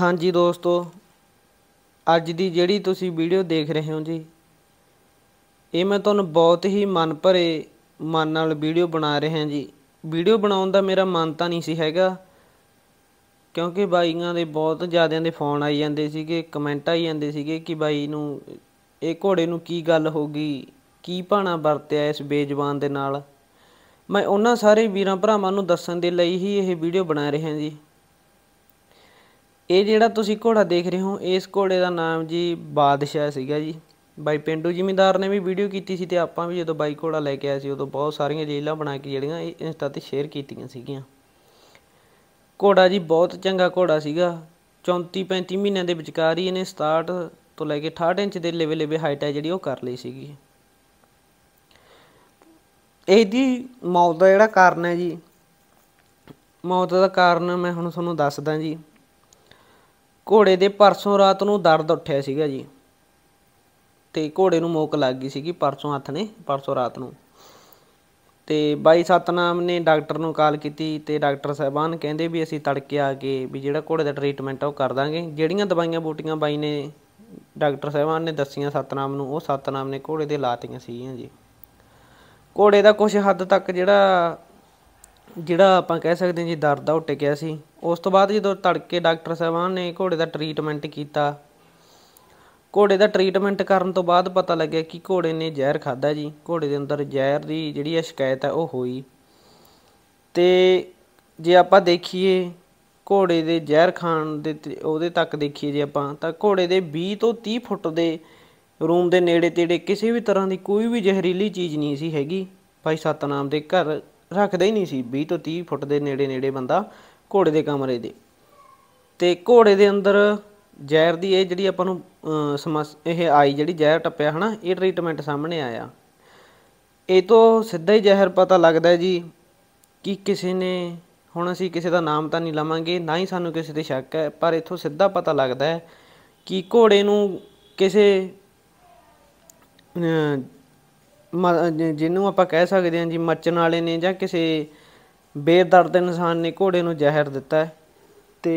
ਹਾਂਜੀ ਦੋਸਤੋ ਅੱਜ ਦੀ ਜਿਹੜੀ ਤੁਸੀਂ ਵੀਡੀਓ ਦੇਖ ਰਹੇ ਹੋ ਜੀ ਇਹ ਮੈਂ ਤੁਹਾਨੂੰ ਬਹੁਤ ਹੀ ਮਨ ਭਰੇ ਮਨ ਨਾਲ ਵੀਡੀਓ ਬਣਾ ਰਿਹਾ ਜੀ ਵੀਡੀਓ ਬਣਾਉਣ ਦਾ ਮੇਰਾ ਮਨ ਤਾਂ ਨਹੀਂ ਸੀ ਹੈਗਾ ਕਿਉਂਕਿ ਬਾਈਆਂ ਦੇ ਬਹੁਤ ਜ਼ਿਆਦਿਆਂ ਦੇ ਫੋਨ ਆਈ ਜਾਂਦੇ ਸੀਗੇ ਕਮੈਂਟ ਆਈ ਜਾਂਦੇ ਸੀਗੇ ਕਿ ਬਾਈ ਨੂੰ ਇਹ ਘੋੜੇ ਨੂੰ ਕੀ ਗੱਲ ਹੋ ਗਈ ਕੀ ਭਾਣਾ ਵਰਤਿਆ ਇਸ ਬੇਜ਼ਬਾਨ ਦੇ ਨਾਲ ਮੈਂ ਉਹਨਾਂ ਸਾਰੇ ਵੀਰਾਂ ਭਰਾਵਾਂ ਨੂੰ ਦੱਸਣ ਦੇ ਲਈ ਹੀ ਇਹ ਵੀਡੀਓ ਬਣਾ ਰਿਹਾ ਜੀ ਇਹ ਜਿਹੜਾ ਤੁਸੀਂ ਘੋੜਾ ਦੇਖ ਰਹੇ ਹੋ ਇਸ ਘੋੜੇ ਦਾ ਨਾਮ ਜੀ ਬਾਦਸ਼ਾਹ ਸੀਗਾ ਜੀ ਬਾਈ ਪਿੰਡੂ ਜ਼ਿਮੀਦਾਰ ਨੇ ਵੀ ਵੀਡੀਓ ਕੀਤੀ ਸੀ ਤੇ ਆਪਾਂ ਵੀ ਜਦੋਂ ਬਾਈ ਘੋੜਾ ਲੈ ਕੇ ਆਏ ਸੀ ਉਦੋਂ ਬਹੁਤ ਸਾਰੀਆਂ ਰੀਲਾਂ ਬਣਾ ਕੇ ਜਿਹੜੀਆਂ ਇਹ ਇੰਸਟਾ ਤੇ ਸ਼ੇਅਰ ਕੀਤੀਆਂ ਸੀਗੀਆਂ ਘੋੜਾ ਜੀ ਬਹੁਤ ਚੰਗਾ ਘੋੜਾ ਸੀਗਾ 34 35 ਮਹੀਨਿਆਂ ਦੇ ਵਿਚਕਾਰ ਹੀ ਇਹਨੇ 67 ਤੋਂ ਲੈ ਕੇ 68 ਇੰਚ ਦੇ ਲੈਵਲ ਲੈਵੇ ਹਾਈਟ ਹੈ ਜਿਹੜੀ ਉਹ ਕਰ ਲਈ ਸੀਗੀ ਇਹਦੀ ਮੌਤ ਦਾ ਜਿਹੜਾ ਕਾਰਨ ਹੈ ਜੀ ਮੌਤ ਦਾ ਕਾਰਨ ਮੈਂ ਹੁਣ ਤੁਹਾਨੂੰ ਦੱਸਦਾ ਜੀ ਘੋੜੇ ਦੇ ਪਰਸੋਂ ਰਾਤ ਨੂੰ ਦਰਦ ਉੱਠਿਆ ਸੀਗਾ ਜੀ ਤੇ ਘੋੜੇ ਨੂੰ ਮੋਕ ਲੱਗ ਗਈ ਸੀਗੀ ਪਰਸੋਂ ਹੱਥ ਨੇ ਪਰਸੋਂ ਰਾਤ ਨੂੰ ਤੇ ਬਾਈ ਸਤਨਾਮ ਨੇ ਡਾਕਟਰ ਨੂੰ ਕਾਲ ਕੀਤੀ ਤੇ ਡਾਕਟਰ ਸਾਹਿਬਾਨ ਕਹਿੰਦੇ ਵੀ ਅਸੀਂ ਤੜਕੇ ਆ ਕੇ ਵੀ ਜਿਹੜਾ ਘੋੜੇ ਦਾ ਟ੍ਰੀਟਮੈਂਟ ਆ ਉਹ ਕਰ ਦਾਂਗੇ ਜਿਹੜੀਆਂ ਦਵਾਈਆਂ ਬੂਟੀਆਂ ਬਾਈ ਨੇ ਡਾਕਟਰ ਸਾਹਿਬਾਨ ਨੇ ਦੱਸੀਆਂ ਸਤਨਾਮ ਨੂੰ ਉਹ ਸਤਨਾਮ ਨੇ ਘੋੜੇ ਦੇ ਲਾਤੀਆਂ ਸੀਗੀਆਂ ਜੀ ਘੋੜੇ ਦਾ ਕੁਝ ਹੱਦ ਤੱਕ ਜਿਹੜਾ ਜਿਹੜਾ ਆਪਾਂ ਕਹਿ ਸਕਦੇ ਹਾਂ ਜੀ ਦਰਦ ਆ ਉਹ ਟਿਕਿਆ ਸੀ ਉਸ ਤੋਂ ਬਾਅਦ ਜਦੋਂ ਤੜਕੇ ਡਾਕਟਰ ਸਾਹਿਬਾਨ ਨੇ ਘੋੜੇ ਦਾ ਟ੍ਰੀਟਮੈਂਟ ਕੀਤਾ ਘੋੜੇ ਦਾ ਟ੍ਰੀਟਮੈਂਟ ਕਰਨ ਤੋਂ ਬਾਅਦ ਪਤਾ ਲੱਗਿਆ ਕਿ ਘੋੜੇ ਨੇ ਜ਼ਹਿਰ ਖਾਦਾ ਜੀ ਘੋੜੇ ਦੇ ਅੰਦਰ ਜ਼ਹਿਰ ਦੀ ਜਿਹੜੀ ਸ਼ਿਕਾਇਤ ਹੈ ਉਹ ਹੋਈ ਤੇ ਜੇ ਆਪਾਂ ਦੇਖੀਏ ਘੋੜੇ ਦੇ ਜ਼ਹਿਰ ਖਾਣ ਦੇ ਉਹਦੇ ਤੱਕ ਦੇਖੀਏ ਜੇ ਆਪਾਂ ਤਾਂ ਘੋੜੇ ਦੇ 20 ਤੋਂ 30 ਫੁੱਟ ਦੇ ਰੂਮ ਦੇ ਨੇੜੇ ਤੇੜੇ ਕਿਸੇ ਵੀ ਤਰ੍ਹਾਂ ਦੀ ਕੋਈ ਵੀ ਜ਼ਹਿਰੀਲੀ ਚੀਜ਼ ਨਹੀਂ ਸੀ ਹੈਗੀ ਭਾਈ ਸਤਨਾਮ ਦੇ ਘਰ ਰੱਖਦਾ ਹੀ ਨਹੀਂ ਸੀ 20 ਤੋਂ 30 ਫੁੱਟ ਦੇ ਨੇੜੇ ਨੇੜੇ ਬੰਦਾ ਘੋੜੇ ਦੇ ਕਮਰੇ ਦੇ ਤੇ ਘੋੜੇ ਦੇ ਅੰਦਰ ਜ਼ਹਿਰ ਦੀ ਇਹ ਜਿਹੜੀ ਆਪਾਂ ਨੂੰ ਸਮਸ ਇਹ ਆਈ ਜਿਹੜੀ ਜ਼ਹਿਰ ਟੱਪਿਆ ਹਨਾ ਇਹ ਟ੍ਰੀਟਮੈਂਟ ਸਾਹਮਣੇ ਆਇਆ ਇਹ ਤੋਂ ਸਿੱਧਾ ਹੀ ਜ਼ਹਿਰ ਪਤਾ ਲੱਗਦਾ ਜੀ ਕਿ ਕਿਸੇ ਨੇ ਹੁਣ ਅਸੀਂ ਕਿਸੇ ਦਾ ਨਾਮ ਤਾਂ ਨਹੀਂ ਲਵਾਂਗੇ ਨਾ ਹੀ ਸਾਨੂੰ ਕਿਸੇ ਤੇ ਸ਼ੱਕ ਹੈ ਪਰ ਇਥੋਂ ਸਿੱਧਾ ਪਤਾ ਲੱਗਦਾ ਹੈ ਕਿ ਘੋੜੇ ਨੂੰ ਕਿਸੇ ਜਿਹਨੂੰ ਆਪਾਂ ਕਹਿ ਸਕਦੇ ਹਾਂ ਜੀ ਮੱਚਣ ਵਾਲੇ ਨੇ ਜਾਂ ਕਿਸੇ ਬੇਦਰਦ ਇਨਸਾਨ ਨੇ ਘੋੜੇ ਨੂੰ ਜ਼ਹਿਰ ਦਿੱਤਾ ਤੇ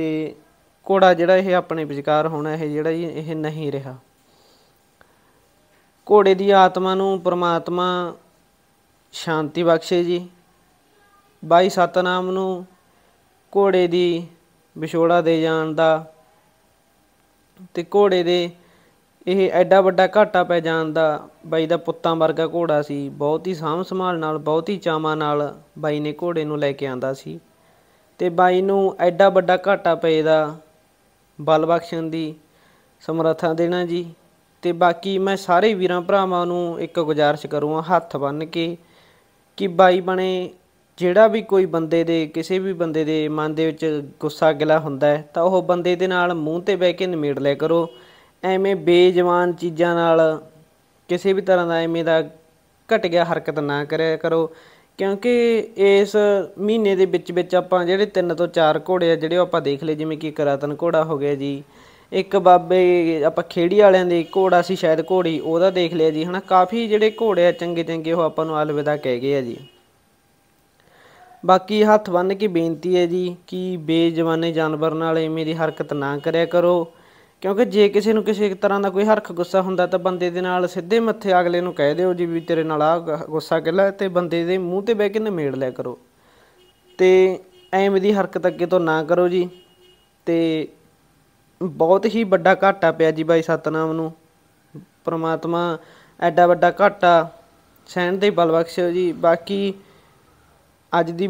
ਘੋੜਾ ਜਿਹੜਾ ਇਹ ਆਪਣੇ ਵਿਚਕਾਰ ਹੋਣਾ ਇਹ ਜਿਹੜਾ ਜੀ ਇਹ ਨਹੀਂ ਰਿਹਾ ਘੋੜੇ ਦੀ ਆਤਮਾ ਨੂੰ ਪ੍ਰਮਾਤਮਾ ਸ਼ਾਂਤੀ ਬਖਸ਼ੇ ਜੀ ਬਾਈ ਸਤਨਾਮ ਨੂੰ ਘੋੜੇ ਦੀ ਵਿਛੋੜਾ ਦੇ ਜਾਣ ਦਾ ਤੇ ਘੋੜੇ ਦੇ ਇਹ ਐਡਾ ਵੱਡਾ ਘਾਟਾ ਪੈ ਜਾਣ ਦਾ ਬਾਈ ਦਾ ਪੁੱਤਾਂ ਵਰਗਾ ਘੋੜਾ ਸੀ ਬਹੁਤ ਹੀ ਸਾਂਭ ਸੰਭਾਲ ਨਾਲ ਬਹੁਤ ਹੀ ਚਾਮਾ ਨਾਲ ਬਾਈ ਨੇ ਘੋੜੇ ਨੂੰ ਲੈ ਕੇ ਆਂਦਾ ਸੀ ਤੇ ਬਾਈ ਨੂੰ ਐਡਾ ਵੱਡਾ ਘਾਟਾ ਪਏ ਦਾ ਬਲ ਬਖਸ਼ਣ ਦੀ ਸਮਰੱਥਾ ਦੇਣਾ ਜੀ ਤੇ ਬਾਕੀ ਮੈਂ ਸਾਰੇ ਵੀਰਾਂ ਭਰਾਵਾਂ ਨੂੰ ਇੱਕ ਗੁਜ਼ਾਰਿਸ਼ ਕਰੂੰਗਾ ਹੱਥ ਬੰਨ ਕੇ ਕਿ ਬਾਈ ਬਣੇ ਜਿਹੜਾ ਵੀ ਕੋਈ ਬੰਦੇ ਦੇ ਕਿਸੇ ਵੀ ਬੰਦੇ ਦੇ ਮਨ ਦੇ ਵਿੱਚ ਗੁੱਸਾ ਗਿਲਾ ਹੁੰਦਾ ਹੈ ਤਾਂ ਉਹ ਬੰਦੇ ਦੇ ਨਾਲ ਮੂੰਹ ਤੇ ਬਹਿ ਕੇ ਨਿਮੇੜ ਲਿਆ ਕਰੋ ਐਵੇਂ ਬੇਜਵਾਨ ਚੀਜ਼ਾਂ ਨਾਲ ਕਿਸੇ ਵੀ ਤਰ੍ਹਾਂ ਦਾ ਐਵੇਂ ਦਾ ਗਿਆ ਹਰਕਤ ਨਾ ਕਰਿਆ ਕਰੋ ਕਿਉਂਕਿ ਇਸ ਮਹੀਨੇ ਦੇ ਵਿੱਚ ਵਿੱਚ ਆਪਾਂ ਜਿਹੜੇ ਤਿੰਨ ਤੋਂ ਚਾਰ ਘੋੜੇ ਆ ਜਿਹੜੇ ਆਪਾਂ ਦੇਖ ਲਏ ਜਿਵੇਂ ਕਿ ਕਰਾਤਨ ਘੋੜਾ ਹੋ ਗਿਆ ਜੀ ਇੱਕ ਬਾਬੇ ਆਪਾਂ ਖੇੜੀ ਵਾਲਿਆਂ ਦੇ ਘੋੜਾ ਸੀ ਸ਼ਾਇਦ ਘੋੜੀ ਉਹਦਾ ਦੇਖ ਲਿਆ ਜੀ ਹਨਾ ਕਾਫੀ ਜਿਹੜੇ ਘੋੜੇ ਆ ਚੰਗੇ ਚੰਗੇ ਉਹ ਆਪਾਂ ਨੂੰ ਅਲਵਿਦਾ ਕਹਿ ਗਏ ਆ ਜੀ ਬਾਕੀ ਹੱਥ ਬੰਨ ਕੇ ਬੇਨਤੀ ਹੈ ਜੀ ਕਿ ਬੇਜਵਾਨੇ ਜਾਨਵਰ ਨਾਲ ਐਵੇਂ ਦੀ ਹਰਕਤ ਨਾ ਕਰਿਆ ਕਰੋ ਕਿਉਂਕਿ ਜੇ ਕਿਸੇ ਨੂੰ ਕਿਸੇ ਤਰ੍ਹਾਂ ਦਾ ਕੋਈ ਹਰਖ ਗੁੱਸਾ ਹੁੰਦਾ ਤਾਂ ਬੰਦੇ ਦੇ ਨਾਲ ਸਿੱਧੇ ਮੱਥੇ ਅਗਲੇ ਨੂੰ ਕਹਿ ਦਿਓ ਜੀ ਵੀ ਤੇਰੇ ਨਾਲ ਆ ਗੁੱਸਾ ਕਿਲਾ ਤੇ ਬੰਦੇ ਦੇ ਮੂੰਹ ਤੇ ਬਹਿ ਕੇ ਨਿਮੇੜ ਲਿਆ ਕਰੋ ਤੇ ਐਵੇਂ ਦੀ ਹਰਕਤ ਅੱਗੇ ਤੋਂ ਨਾ ਕਰੋ ਜੀ ਤੇ ਬਹੁਤ ਹੀ ਵੱਡਾ ਘਾਟਾ ਪਿਆ ਜੀ ਬਾਈ ਸਤਨਾਮ ਨੂੰ ਪ੍ਰਮਾਤਮਾ ਐਡਾ ਵੱਡਾ ਘਾਟਾ ਸਹਿਣ ਦੇ ਬਲ ਬਖਸ਼ੋ ਜੀ ਬਾਕੀ ਅੱਜ ਦੀ